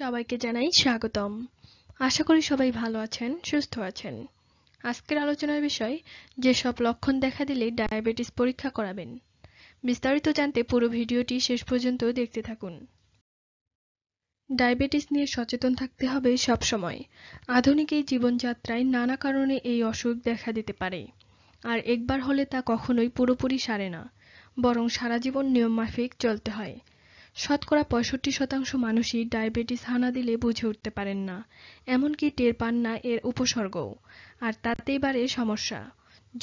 সবাইকে জানাই স্বাগতম আশা করি সবাই ভালো আছেন সুস্থ আছেন আজকের আলোচনার বিষয় যে সব লক্ষণ দেখা দিলে ডায়াবেটিস পরীক্ষা করাবেন বিস্তারিত জানতে পুরো ভিডিওটি শেষ পর্যন্ত দেখতে থাকুন ডায়াবেটিস নিয়ে সচেতন থাকতে হবে সব সময়। আধুনিক এই জীবনযাত্রায় নানা কারণে এই অসুখ দেখা দিতে পারে আর একবার হলে তা কখনোই পুরোপুরি সারে না বরং সারা জীবন নিয়ম মাফিক চলতে হয় শতকরা পঁয়ষট্টি শতাংশ মানুষই ডায়াবেটিস হানা দিলে বুঝে উঠতে পারেন না এমনকি টের পান না এর উপসর্গও আর তাতেই বাড়ে সমস্যা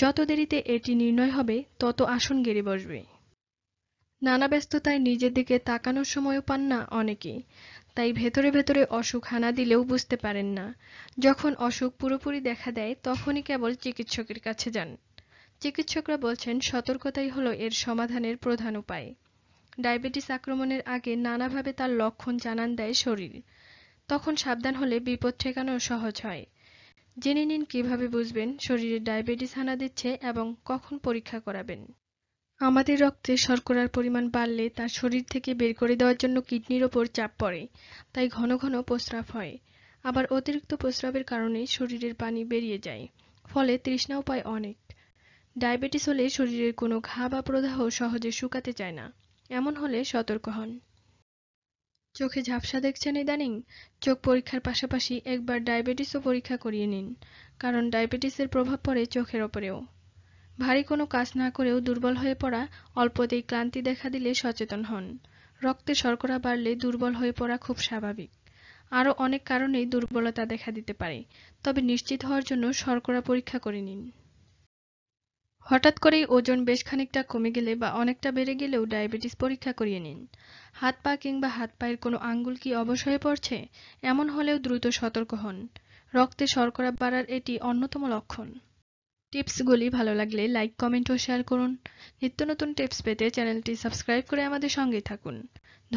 যত দেরিতে এটি নির্ণয় হবে তত আসন গেড়ে বসবে নানা ব্যস্ততায় নিজের দিকে তাকানোর সময়ও পান না অনেকে তাই ভেতরে ভেতরে অসুখ হানা দিলেও বুঝতে পারেন না যখন অসুখ পুরোপুরি দেখা দেয় তখনই কেবল চিকিৎসকের কাছে যান চিকিৎসকরা বলছেন সতর্কতাই হলো এর সমাধানের প্রধান উপায় ডায়াবেটিস আক্রমণের আগে নানাভাবে তার লক্ষণ জানান দেয় শরীর তখন সাবধান হলে বিপদ ঠেকানো সহজ হয় জেনে নিন কিভাবে বুঝবেন শরীরে ডায়াবেটিস হানা দিচ্ছে এবং কখন পরীক্ষা করাবেন আমাদের রক্তে শর্করার পরিমাণ বাড়লে তার শরীর থেকে বের করে দেওয়ার জন্য কিডনির ওপর চাপ পড়ে তাই ঘন ঘন প্রস্রাব হয় আবার অতিরিক্ত প্রস্রাবের কারণে শরীরের পানি বেরিয়ে যায় ফলে তৃষ্ণাও পায় অনেক ডায়াবেটিস হলে শরীরের কোনো ঘা বা প্রদাহ সহজে শুকাতে চায় না এমন হলে সতর্ক হন চোখে ঝাপসা দেখছেন ইদানিং চোখ পরীক্ষার পাশাপাশি একবার ডায়াবেটিসও পরীক্ষা করিয়ে নিন কারণ ডায়াবেটিসের প্রভাব পড়ে চোখের ওপরেও ভারী কোনো কাজ না করেও দুর্বল হয়ে পড়া অল্পতেই ক্লান্তি দেখা দিলে সচেতন হন রক্তে শর্করা বাড়লে দুর্বল হয়ে পড়া খুব স্বাভাবিক আরও অনেক কারণেই দুর্বলতা দেখা দিতে পারে তবে নিশ্চিত হওয়ার জন্য শর্করা পরীক্ষা করে নিন হঠাৎ করেই ওজন বেশ খানিকটা কমে গেলে বা অনেকটা বেড়ে গেলেও ডায়াবেটিস পরীক্ষা করিয়ে নিন হাত পা কিংবা হাত পায়ের কোনো আঙ্গুল কি অবশ হয়ে পড়ছে এমন হলেও দ্রুত সতর্ক হন রক্তে শর্করা বাড়ার এটি অন্যতম লক্ষণ টিপসগুলি ভালো লাগলে লাইক কমেন্ট ও শেয়ার করুন নিত্য নতুন টিপস পেতে চ্যানেলটি সাবস্ক্রাইব করে আমাদের সঙ্গে থাকুন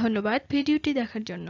ধন্যবাদ ভিডিওটি দেখার জন্য